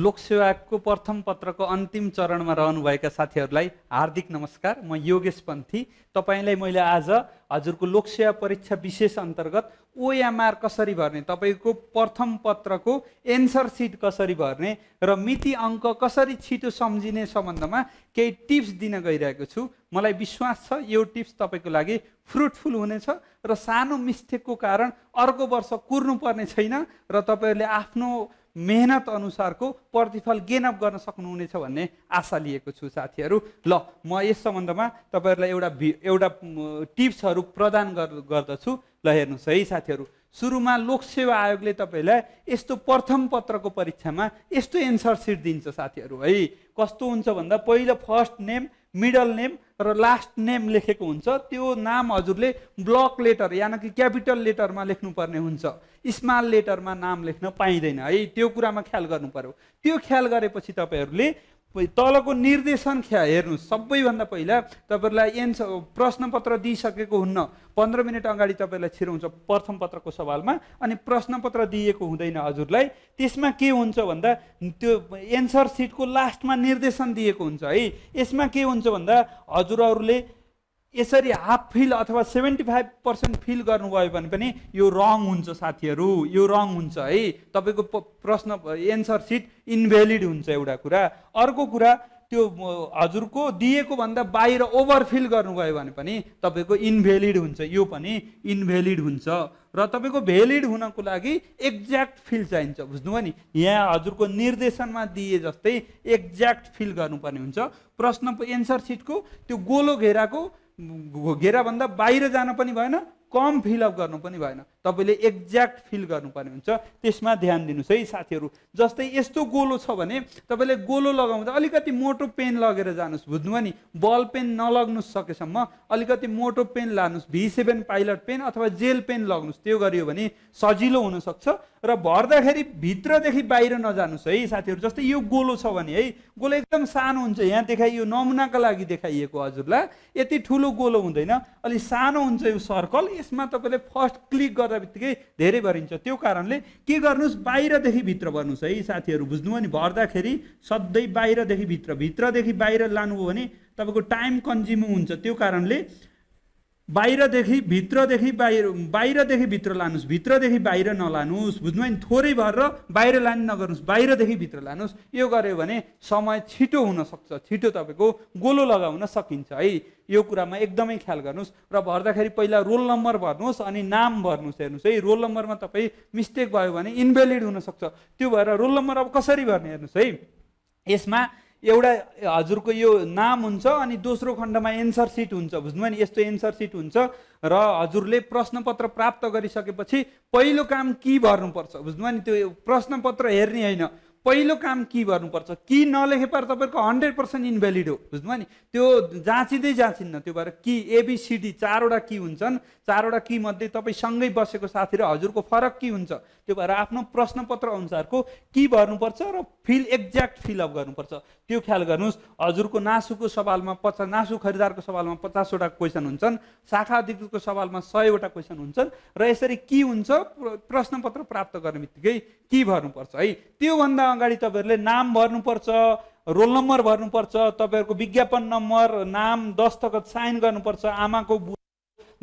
लोकसेवाको प्रथम पत्रको अन्तिम चरणमा रहनुभएका साथीहरूलाई हार्दिक नमस्कार म योगेश पन्थी तपाईँलाई मैले आज हजुरको लोकसेवा परीक्षा विशेष अन्तर्गत ओएमआर कसरी भर्ने तपाईँको प्रथम पत्रको एन्सर सिट कसरी भर्ने र मिति अङ्क कसरी छिटो सम्झिने सम्बन्धमा केही टिप्स दिन गइरहेको छु मलाई विश्वास छ यो टिप्स तपाईँको लागि फ्रुटफुल हुनेछ र सानो मिस्टेकको कारण अर्को वर्ष कुर्नुपर्ने छैन र तपाईँहरूले आफ्नो मेहनत अनुसारको प्रतिफल गेन अप गर्न सक्नुहुनेछ भन्ने आशा लिएको छु साथीहरू ल म यस सम्बन्धमा तपाईँहरूलाई एउटा एउटा टिप्सहरू प्रदान गर्दछु ल हेर्नुहोस् है साथीहरू सुरुमा लोकसेवा आयोगले तपाईँलाई यस्तो प्रथम पत्रको परीक्षामा यस्तो एन्सर सिट दिन्छ साथीहरू है कस्तो हुन्छ भन्दा पहिलो फर्स्ट नेम मिडल नेम र लास्ट नेम लेखेको हुन्छ त्यो नाम हजुरले ब्लक लेटर यानि कि क्यापिटल लेटरमा लेख्नुपर्ने हुन्छ स्मल लेटरमा नाम लेख्न पाइँदैन है त्यो कुरामा ख्याल गर्नु पर्यो त्यो ख्याल गरेपछि तपाईँहरूले तलको निर्देशन ख्या हेर्नु सबैभन्दा पहिला तपाईँहरूलाई एन्सर प्रश्नपत्र दिइसकेको हुन्न पन्ध्र मिनट अगाडि तपाईँलाई छिराउँछ प्रथम पत्रको सवालमा अनि प्रश्नपत्र दिएको हुँदैन हजुरलाई त्यसमा के हुन्छ भन्दा त्यो एन्सर सिटको लास्टमा निर्देशन दिएको हुन्छ है यसमा के हुन्छ भन्दा हजुरहरूले यसरी हाफ फिल अथवा सेभेन्टी फाइभ पर्सेन्ट फिल गर्नुभयो भने पनि यो रङ हुन्छ साथीहरू यो रङ हुन्छ है तपाईँको प्रश्न एन्सर सिट इन्भ्यालिड हुन्छ एउटा कुरा अर्को कुरा त्यो हजुरको दिएको भन्दा बाहिर ओभर फिल गर्नुभयो भने पनि तपाईँको इन्भ्यालिड हुन्छ यो पनि इन्भ्यालिड हुन्छ र तपाईँको भ्यालिड हुनको लागि एक्ज्याक्ट फिल चाहिन्छ बुझ्नुभयो नि यहाँ हजुरको निर्देशनमा दिए जस्तै एक्ज्याक्ट फिल गर्नुपर्ने हुन्छ प्रश्न एन्सर सिटको त्यो गोलो घेराको भन्दा बाहिर जान पनि भएन कम फिलअप गर्नु पनि भएन तपाईँले एक्ज्याक्ट फिल गर्नुपर्ने हुन्छ त्यसमा ध्यान दिनुहोस् है साथीहरू जस्तै यस्तो गोलो छ भने तपाईँले गोलो लगाउँदा अलिकति मोटो पेन लगेर जानुहोस् बुझ्नुभयो नि बल पेन नलग्नु सकेसम्म अलिकति मोटो पेन लानुहोस् भी सेभेन पाइलट पेन अथवा जेल पेन लग्नुहोस् त्यो गरियो भने सजिलो हुनसक्छ र भर्दाखेरि भित्रदेखि बाहिर नजानुहोस् है साथीहरू जस्तै यो गोलो छ भने है गोलो एकदम सानो हुन्छ यहाँ देखाइयो नमुनाको लागि देखाइएको हजुरलाई यति ठुलो गोलो हुँदैन अलिक सानो हुन्छ यो सर्कल त्यसमा तपाईँले फर्स्ट क्लिक गर्दा बित्तिकै धेरै भरिन्छ त्यो कारणले के गर्नुहोस् बाहिरदेखि भित्र भर्नुहोस् है साथीहरू बुझ्नु नि भर्दाखेरि सधैँ बाहिरदेखि भित्र भित्रदेखि बाहिर लानुभयो भने तपाईँको टाइम कन्ज्युमिङ हुन्छ त्यो कारणले बाहिरदेखि भित्रदेखि बाहिर बाहिरदेखि भित्र लानुहोस् भित्रदेखि बाहिर नलानुहोस् बुझ्नुभयो नि थोरै भएर बाहिर लाने नगर्नुहोस् बाहिरदेखि भित्र लानुहोस् यो गऱ्यो भने समय छिटो हुनसक्छ छिटो तपाईँको गोलो लगाउन सकिन्छ है यो कुरामा एकदमै ख्याल गर्नुहोस् र भर्दाखेरि पहिला रोल नम्बर भर्नुहोस् अनि नाम भर्नुहोस् हेर्नुहोस् है रोल नम्बरमा तपाईँ मिस्टेक भयो भने इन्भ्यालिड हुनसक्छ त्यो भएर रोल नम्बर अब कसरी भर्ने हेर्नुहोस् है यसमा एउटा हजुरको यो नाम हुन्छ अनि दोस्रो खण्डमा एन्सर सिट हुन्छ बुझ्नुभयो नि यस्तो एन्सर सिट हुन्छ र हजुरले प्रश्नपत्र प्राप्त गरिसकेपछि पहिलो काम के भर्नुपर्छ बुझ्नुभयो नि त्यो प्रश्नपत्र हेर्ने होइन पहिलो काम के गर्नुपर्छ कि नलेखे पार तपाईँहरूको हन्ड्रेड पर्सेन्ट इन्भ्यालिड हो बुझ्नुभयो नि त्यो जाँचिँदै जाँचिन्न त्यो भएर कि एबिसिडी चारवटा कि हुन्छन् चारवटा कि मध्ये तपाईँसँगै बसेको साथी र हजुरको फरक के हुन्छ त्यो भएर आफ्नो प्रश्नपत्र अनुसारको कि भर्नुपर्छ र फिल एक्ज्याक्ट फिलअप गर्नुपर्छ त्यो ख्याल गर्नुहोस् हजुरको नासुको सवालमा पचास नासु खरिदारको सवालमा पचासवटा क्वेसन हुन्छन् शाखा अधिकृतको सवालमा सयवटा क्वेसन हुन्छन् र यसरी के हुन्छ प्रश्नपत्र प्राप्त गर्ने बित्तिकै के भर्नुपर्छ है त्योभन्दा अगाडि तपाईँहरूले नाम भर्नुपर्छ रोल नम्बर भर्नुपर्छ तपाईँहरूको विज्ञापन नम्बर नाम दस्तखत साइन गर्नुपर्छ आमाको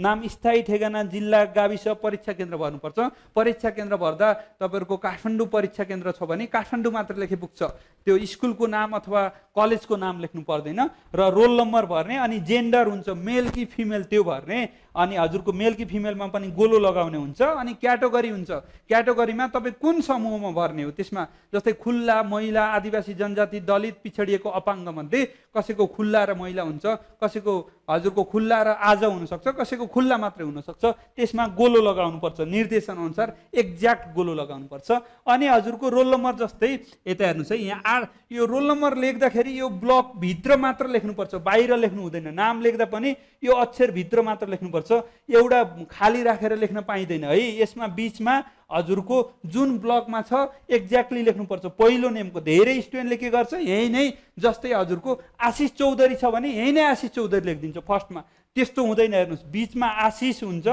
नाम स्थायी ठेगाना जिल्ला गाविस परीक्षा केन्द्र भर्नुपर्छ परीक्षा केन्द्र भर्दा तपाईँहरूको काठमाडौँ परीक्षा केन्द्र छ भने काठमाडौँ मात्र लेखे पुग्छ त्यो स्कुलको नाम अथवा कलेजको नाम लेख्नु पर्दैन र रोल नम्बर भर्ने अनि जेन्डर हुन्छ मेल कि फिमेल त्यो भर्ने अनि हजुरको मेल कि फिमेलमा पनि गोलो लगाउने हुन्छ अनि क्याटेगोरी हुन्छ क्याटेगोरीमा तपाईँ कुन समूहमा भर्ने हो त्यसमा जस्तै खुल्ला महिला आदिवासी जनजाति दलित पिछडिएको अपाङ्गमध्ये कसैको खुल्ला र महिला हुन्छ कसैको हजुरको खुल्ला र आज हुनसक्छ कसैको खुल्ला मात्रै हुनसक्छ त्यसमा गोलो लगाउनुपर्छ निर्देशनअनुसार एक्ज्याक्ट गोलो लगाउनुपर्छ अनि हजुरको रोल नम्बर जस्तै यता हेर्नुहोस् है यहाँ आठ यो रोल नम्बर लेख्दाखेरि यो ब्लकभित्र मात्र लेख्नुपर्छ बाहिर लेख्नु हुँदैन नाम लेख्दा पनि यो अक्षरभित्र मात्र लेख्नुपर्छ गर्नुपर्छ एउटा खाली राखेर लेख्न पाइँदैन है यसमा बिचमा हजुरको जुन ब्लकमा छ एक्ज्याक्टली लेख्नुपर्छ पहिलो नेमको धेरै स्टुडेन्टले के गर्छ यहीँ नै जस्तै हजुरको आशिष चौधरी छ भने यहीँ नै आशिष चौधरी लेखिदिन्छ फर्स्टमा त्यस्तो हुँदैन हेर्नुहोस् बिचमा आशिष हुन्छ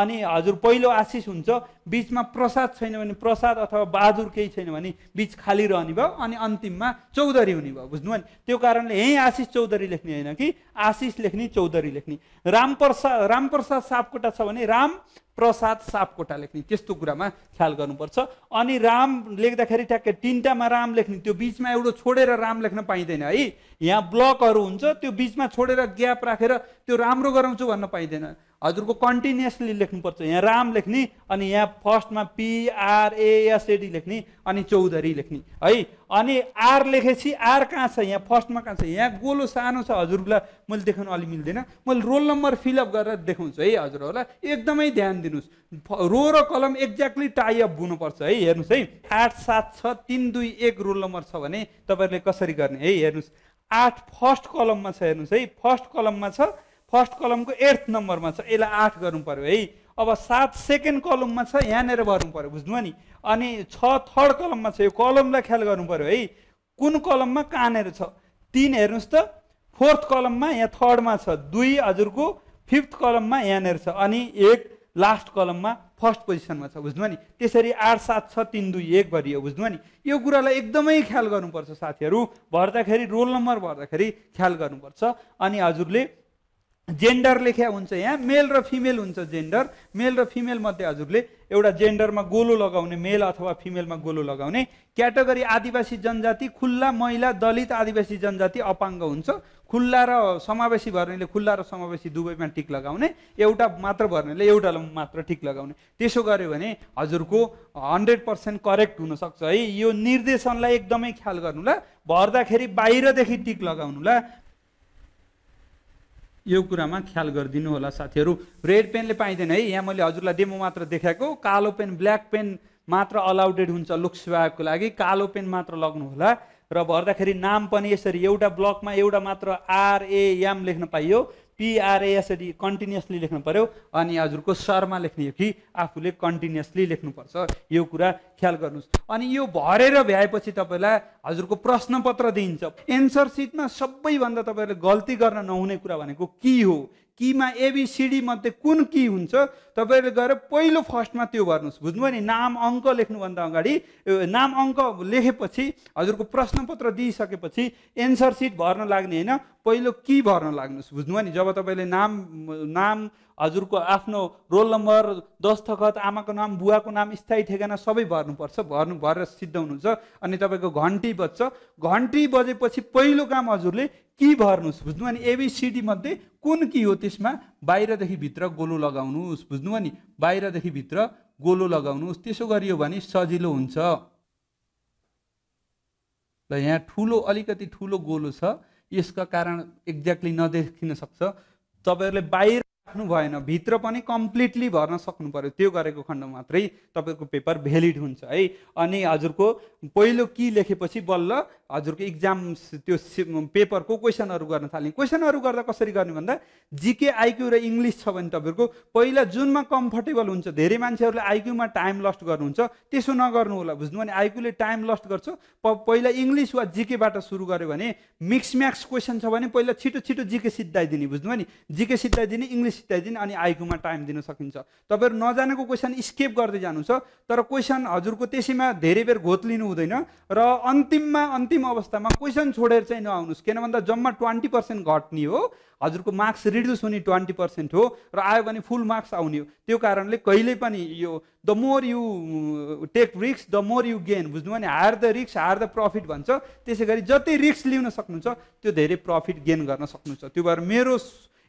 अनि हजुर पहिलो आशिष हुन्छ बिचमा प्रसाद छैन भने प्रसाद अथवा बहादुर केही छैन भने बिच खाली रहने भयो अनि अन्तिममा चौधरी हुने भयो बुझ्नु भने त्यो कारणले यहीँ आशिष चौधरी लेख्ने होइन कि आशिष लेख्ने चौधरी लेख्ने रामप्रसाद रामप्रसाद सापकोटा छ भने राम प्रसाद सापकोटा लेख्ने त्यस्तो कुरामा ख्याल गर्नुपर्छ अनि राम लेख्दाखेरि ठ्याक्कै तिनवटामा राम लेख्ने त्यो बिचमा एउटा छोडेर राम लेख्न पाइँदैन है यहाँ ब्लकहरू हुन्छ त्यो बिचमा छोडेर ग्याप राखेर त्यो राम्रो गराउँछु भन्न पाइँदैन हजुरको कन्टिन्युसली लेख्नुपर्छ यहाँ राम लेख्ने अनि यहाँ फर्स्टमा पिआरएएसएडी लेख्ने अनि चौधरी लेख्ने है अनि आर लेखेपछि आर कहाँ छ यहाँ फर्स्टमा कहाँ छ यहाँ गोलो सानो छ हजुरलाई मैले देखाउनु अलि मिल्दैन मैले रोल नम्बर फिलअप गरेर देखाउँछु है हजुरहरूलाई एकदमै ध्यान दिनुहोस् रो र कलम एक्ज्याक्टली टाइअप हुनुपर्छ है हेर्नुहोस् है आठ सात छ तिन दुई एक रोल नम्बर छ भने तपाईँहरूले कसरी गर्ने है हेर्नुहोस् आठ फर्स्ट कलममा छ हेर्नुहोस् है फर्स्ट कलममा छ फर्स्ट कलमको एर्थ नम्बरमा छ यसलाई आठ गर्नु पऱ्यो है अब सात सेकेन्ड कलममा छ यहाँनिर भर्नु पऱ्यो बुझ्नु नि अनि छ थर्ड कलममा छ यो कलमलाई ख्याल गर्नु पऱ्यो है कुन कलममा कहाँनिर छ तिन हेर्नुहोस् त फोर्थ कलममा यहाँ थर्डमा छ दुई हजुरको फिफ्थ कलममा यहाँनिर छ अनि एक लास्ट कलममा फर्स्ट पोजिसनमा छ बुझ्नु नि त्यसरी आठ सात छ तिन दुई एक भरियो बुझ्नु नि यो कुरालाई एकदमै ख्याल गर्नुपर्छ साथीहरू भर्दाखेरि रोल नम्बर भर्दाखेरि ख्याल गर्नुपर्छ अनि हजुरले जेन्डर लेख्या हुन्छ यहाँ मेल र फिमेल हुन्छ जेन्डर मेल र फिमेल मध्ये हजुरले एउटा जेन्डरमा गोलो लगाउने मेल अथवा फिमेलमा गोलो लगाउने क्याटेगोरी आदिवासी जनजाति खुल्ला महिला दलित आदिवासी जनजाति अपाङ्ग हुन्छ खुल्ला र समावेशी भर्नेले खुल्ला र समावेशी दुवैमा टिक लगाउने एउटा मात्र भर्नेले एउटा मात्र टिक लगाउने त्यसो गर्यो भने हजुरको हन्ड्रेड पर्सेन्ट करेक्ट हुनसक्छ है यो निर्देशनलाई एकदमै ख्याल गर्नुलाई भर्दाखेरि बाहिरदेखि टिक लगाउनुलाई यो कुरामा ख्याल गरिदिनु होला साथीहरू रेड पेनले पाइँदैन है यहाँ मैले हजुरलाई डेमो मात्र देखाएको कालो पेन ब्ल्याक पेन मात्र अलाउडेड हुन्छ लोकसेवाको लागि कालो पेन मात्र लग्नु होला र भर्दाखेरि नाम पनि यसरी एउटा ब्लकमा एउटा मात्र आरएएम लेख्न पाइयो पिआरएसडी कन्टिन्युसली लेख्नु पऱ्यो अनि हजुरको सरमा लेख्ने हो कि आफूले कन्टिन्युसली लेख्नुपर्छ यो कुरा ख्याल गर्नुहोस् अनि यो भरेर भ्याएपछि तपाईँलाई हजुरको प्रश्नपत्र दिइन्छ एन्सर सिटमा सबैभन्दा तपाईँहरूले गल्ती गर्न नहुने कुरा भनेको के हो किमा एबिसिडी मध्ये कुन की हुन्छ तपाईँले गएर पहिलो फर्स्टमा त्यो भर्नुहोस् बुझ्नुभयो नि नाम अङ्क लेख्नुभन्दा अगाडि नाम अङ्क लेखेपछि हजुरको प्रश्नपत्र दिइसकेपछि एन्सर सिट भर्न लाग्ने होइन पहिलो कि भर्न लाग्नुहोस् बुझ्नुभयो नि जब तपाईँले नाम नाम हजुरको आफ्नो रोल नम्बर दस्तखत आमाको नाम बुवाको नाम स्थायी ठेगाना सबै भर्नुपर्छ भर्नु भरेर सिद्ध हुनुहुन्छ अनि तपाईँको घन्टी बज्छ घन्टी बजेपछि पहिलो काम हजुरले कि भर्नुहोस् बुझ्नु भने मध्ये कुन कि हो त्यसमा बाहिरदेखि भित्र गोलो लगाउनुहोस् बुझ्नु भने बाहिरदेखि भित्र गोलो लगाउनुहोस् त्यसो गरियो भने सजिलो हुन्छ र यहाँ ठुलो अलिकति ठुलो गोलो छ यसका कारण एक्ज्याक्टली नदेखिन सक्छ तपाईँहरूले बाहिर राख्नु भएन भित्र पनि कम्प्लिटली भर्न सक्नु पऱ्यो त्यो गरेको खण्ड मात्रै तपाईँको पेपर भेलिड हुन्छ है अनि हजुरको पहिलो कि लेखेपछि बल्ल हजुरको इक्जाम त्यो पेपरको क्वेसनहरू गर्न थाल्ने क्वेसनहरू गर्दा कसरी गर्ने भन्दा जिके आइक्यू र इङ्ग्लिस छ भने तपाईँको पहिला जुनमा कम्फर्टेबल हुन्छ धेरै मान्छेहरूले आइक्यूमा टाइम लस्ट गर्नुहुन्छ त्यसो नगर्नु होला बुझ्नु भने आइक्यूले टाइम लस्ट गर्छ पहिला इङ्ग्लिस वा जिकेबाट सुरु गर्यो भने मिक्स म्याक्स क्वेसन छ भने पहिला छिटो छिटो जिके सिद्धाइदिने बुझ्नु भने जिके सिद्धाइदिने इङ्ग्लिस दिन अनि आइकुमा टाइम दिन सकिन्छ तपाईँहरू नजानेको क्वेसन स्केप गर्दै जानु जानुहुन्छ तर क्वेसन हजुरको त्यसैमा धेरै बेर घोत लिनु हुँदैन र अन्तिममा अन्तिम अवस्थामा क्वेसन छोडेर चाहिँ नआउनुहोस् किन भन्दा जम्मा ट्वेन्टी पर्सेन्ट घट्ने हो हजुरको मार्क्स रिड्युस हुने ट्वेन्टी पर्सेन्ट हो र आयो भने फुल मार्क्स आउने हो त्यो कारणले कहिले पनि यो the more you take risks the more you gain बुझ्नु भने higher the risks higher the profit भन्छ त्यसै गरी जति रिक्स लिन सक्नुहुन्छ त्यो धेरै प्रफिट गेन गर्न सक्नुहुन्छ त्यो भएर मेरो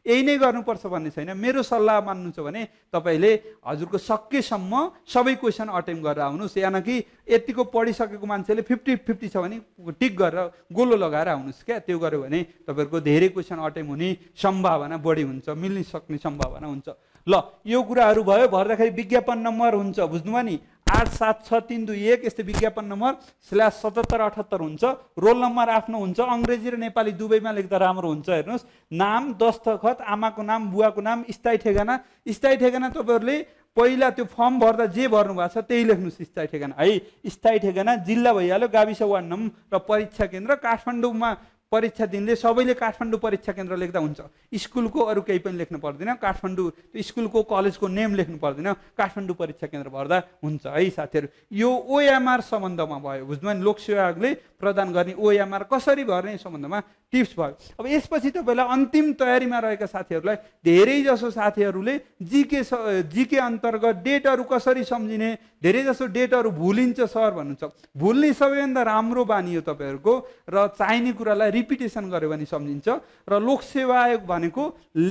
यही नै गर्नुपर्छ भन्ने छैन मेरो सल्लाह मान्नुहुन्छ भने तपाईँले हजुरको सकेसम्म सबै क्वेसन अटेम्प गरेर आउनुहोस् कि यतिको पढिसकेको मान्छेले फिफ्टी फिफ्टी छ भने टिक गरेर गोलो लगाएर आउनुहोस् क्या त्यो गऱ्यो भने तपाईँहरूको धेरै क्वेसन अटेम्प हुने सम्भावना बढी हुन्छ मिल्न सक्ने सम्भावना हुन्छ ल यो कुराहरू भयो भर्दाखेरि विज्ञापन नम्बर हुन्छ बुझ्नुभयो नि आठ सात छ तिन दुई एक यस्तै विज्ञापन नम्बर स्ल्यास सतहत्तर अठहत्तर हुन्छ रोल नम्बर आफ्नो हुन्छ अङ्ग्रेजी र नेपाली दुवैमा लेख्दा राम्रो हुन्छ हेर्नुहोस् नाम दस्तखत आमाको नाम बुवाको नाम स्थायी ठेगाना स्थायी ठेगाना तपाईँहरूले पहिला त्यो फर्म भर्दा जे भर्नु भएको छ त्यही लेख्नुहोस् स्थायी ठेगाना है स्थायी ठेगाना जिल्ला भइहाल्यो गाविस वार्ड नम्बर र परीक्षा केन्द्र काठमाडौँमा परीक्षा दिनले सबैले काठमाडौँ परीक्षा केन्द्र लेख्दा हुन्छ स्कुलको अरू केही पनि लेख्नु पर्दैन काठमाडौँ त्यो स्कुलको कलेजको नेम लेख्नु पर्दैन काठमाडौँ परीक्षा केन्द्र भर्दा हुन्छ है साथीहरू यो ओएमआर सम्बन्धमा भयो भुजमान लोकसेवा आयोगले प्रदान गर्ने ओएमआर कसरी भर्ने सम्बन्धमा टिप्स भयो अब यसपछि तपाईँलाई अन्तिम तयारीमा रहेका साथीहरूलाई धेरैजसो साथीहरूले जिके स जिके अन्तर्गत डेटहरू कसरी सम्झिने धेरैजसो डेटहरू भुलिन्छ सर भन्नुहुन्छ भुल्ने सबैभन्दा राम्रो बानी हो तपाईँहरूको र चाहिने कुरालाई रिपिटेसन गऱ्यो भने सम्झिन्छ र लोकसेवा आयोग भनेको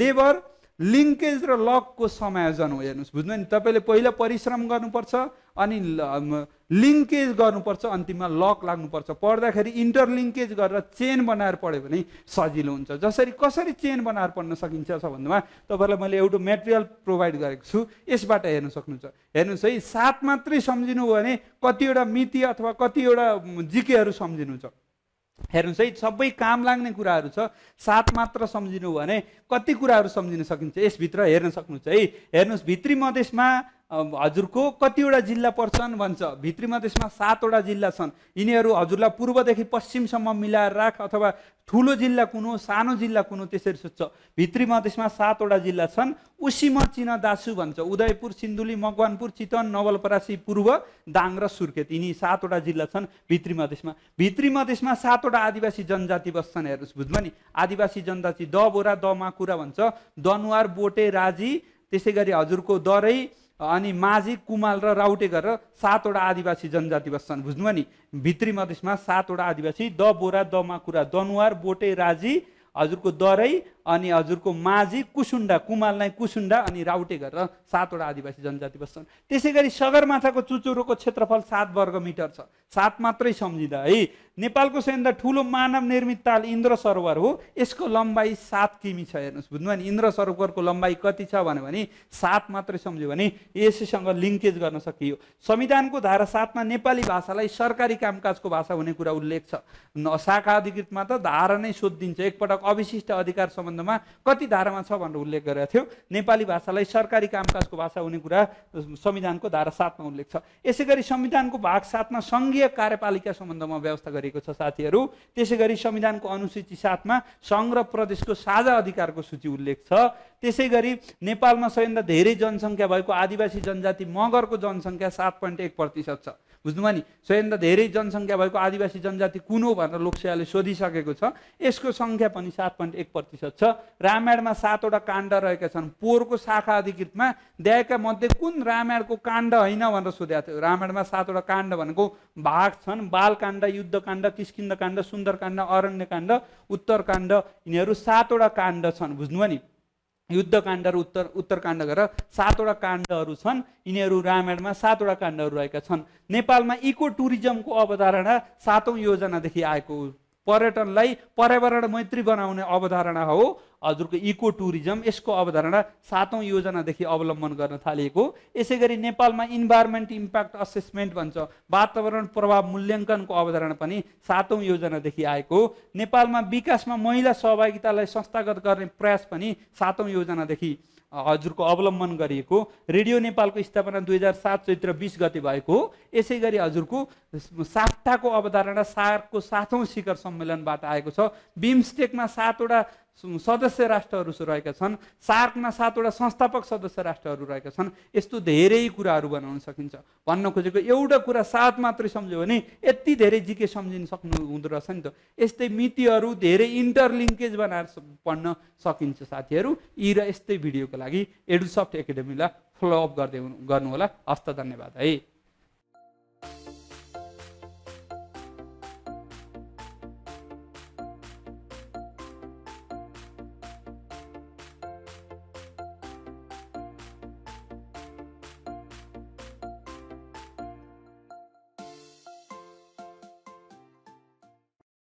लेबर लिङ्केज र लकको समायोजन हो हेर्नुहोस् बुझ्नु नि तपाईँले पहिला परिश्रम गर्नुपर्छ अनि लिङ्केज गर्नुपर्छ अन्तिममा लक लाग्नुपर्छ पढ्दाखेरि इन्टरलिङ्केज गरेर चेन बनाएर पढ्यो भने सजिलो हुन्छ जसरी कसरी चेन बनाएर पढ्न सकिन्छ छ भन्दामा तपाईँलाई मैले एउटा मेटेरियल प्रोभाइड गरेको छु यसबाट हेर्न सक्नुहुन्छ हेर्नुहोस् है सात मात्रै सम्झिनु हो भने कतिवटा मिति अथवा कतिवटा जिकेहरू सम्झिनुहुन्छ हेर्नुहोस् है सबै काम लाग्ने कुराहरू छ साथ मात्र सम्झिनु भने कति कुराहरू सम्झिन सकिन्छ यसभित्र हेर्न सक्नुहुन्छ है हेर्नुहोस् भित्री मधेसमा हजुरको कतिवटा जिल्ला पर्छन् भन्छ भित्रीमा त्यसमा सातवटा जिल्ला छन् यिनीहरू हजुरलाई पूर्वदेखि पश्चिमसम्म मिलाएर राख अथवा ठुलो जिल्ला कुन हो सानो जिल्ला कुन हो त्यसरी सोध्छ भित्री मधेसमा सातवटा जिल्ला छन् उसीम चिन दासु भन्छ उदयपुर सिन्धुली मकवानपुर चितवन नवलपरासी पूर्व दाङ र सुर्खेत यिनी सातवटा जिल्ला छन् भित्री मधेसमा भित्री मधेसमा सातवटा आदिवासी जनजाति बस्छन् हेर्नुहोस् बुझ्नु नि आदिवासी जनजाति द बोरा द माकुरा भन्छ दनुवार बोटे राजी त्यसै गरी हजुरको दरै अनि माझी कुमाल र राउटे गरेर सातवटा आदिवासी जनजाति बस्छन् बुझ्नुभयो नि भित्री मधेसमा सातवटा आदिवासी द बोरा माकुरा दनुवार बोटे राजी हजुरको दरै अनि हजुरको माझी कुसुन्डा कुमाललाई कुसुन्डा अनि राउटे गरेर सातवटा आदिवासी जनजाति बस्छन् त्यसै गरी सगरमाथाको चुचुरोको क्षेत्रफल सात वर्ग मिटर छ सात मात्रै सम्झिँदा है नेपालको सबैभन्दा ठुलो मानव निर्मित ताल इन्द्र सरोवर हो यसको लम्बाइ सात किमी छ हेर्नुहोस् बुझ्नुभयो नि इन्द्र सरोवरको लम्बाइ कति छ भन्यो भने सात मात्रै सम्झ्यो भने यसैसँग लिङ्केज गर्न सकियो संविधानको धारा सातमा नेपाली भाषालाई सरकारी कामकाजको भाषा हुने कुरा उल्लेख छ शाखा अधिकृतमा त धारा नै सोधिदिन्छ एकपटक अविशिष्ट अधिकार सम्बन्ध सम्बन्धमा कति धारामा छ भनेर उल्लेख गरेका थियो नेपाली भाषालाई सरकारी कामकाजको भाषा हुने कुरा संविधानको धारा सातमा उल्लेख छ यसै गरी संविधानको भाग सातमा सङ्घीय कार्यपालिका सम्बन्धमा व्यवस्था गरिएको छ साथीहरू त्यसै गरी संविधानको अनुसूची सातमा सङ्घ र प्रदेशको साझा अधिकारको सूची उल्लेख छ त्यसै गरी नेपालमा सबैभन्दा धेरै जनसङ्ख्या भएको आदिवासी जनजाति मगरको जनसङ्ख्या सात पोइन्ट एक प्रतिशत छ बुझ्नुभयो नि सबैभन्दा धेरै जनसङ्ख्या भएको आदिवासी जनजाति कुन हो भनेर लोकसेवाले सोधिसकेको छ यसको सङ्ख्या पनि सात पोइन्ट एक प्रतिशत छ रामायणमा सातवटा काण्ड रहेका छन् पोहोरको शाखा अधिकृतमा द्याएका मध्ये कुन रामायणको काण्ड होइन भनेर सोधेको थियो रामायणमा सातवटा काण्ड भनेको भाग छन् बालकाण्ड युद्धकाण्ड किष्किन्द काण्ड सुन्दरकाण्ड अरण्यकाण्ड उत्तरकाण्ड यिनीहरू सातवटा काण्ड छन् बुझ्नुभयो नि युद्धकाण्ड र उत्तर उत्तरकाण्ड गरेर सातवटा काण्डहरू छन् यिनीहरू रामायणमा सातवटा काण्डहरू रहेका छन् नेपालमा इको टुरिज्मको अवधारणा सातौँ योजनादेखि आएको पर्यटनलाई पर्यावरण मैत्री बनाउने अवधारणा हो हजुरको इको टुरिज्म यसको अवधारणा सातौँ योजनादेखि अवलम्बन गर्न थालिएको यसै गरी नेपालमा इन्भाइरोमेन्ट इम्प्याक्ट असेसमेन्ट भन्छ वातावरण प्रभाव मूल्याङ्कनको अवधारणा पनि सातौँ योजनादेखि आएको नेपालमा विकासमा महिला सहभागितालाई संस्थागत गर्ने प्रयास पनि सातौँ योजनादेखि हजुरको अवलम्बन गरिएको रेडियो नेपालको स्थापना दुई हजार सात चैत्र बिस गते भएको हो यसै गरी हजुरको सातटाको अवधारणा सारको सातौँ शिखर सम्मेलनबाट आएको छ बिमस्टेकमा सातवटा सदस्य राष्ट्रहरू रहेका छन् सार्कमा सातवटा संस्थापक सदस्य राष्ट्रहरू रहेका छन् यस्तो धेरै कुराहरू बनाउन सकिन्छ भन्न खोजेको एउटा कुरा सात मात्रै सम्झ्यो भने यति धेरै जिके सम्झिन सक्नु हुँदो रहेछ नि त यस्तै मितिहरू धेरै इन्टरलिङ्केज बनाएर पढ्न सकिन्छ साथीहरू यी र यस्तै भिडियोको लागि एडुसफ्ट एकाडेमीलाई फलोअप गर्दै गर्नुहोला हस्त धन्यवाद है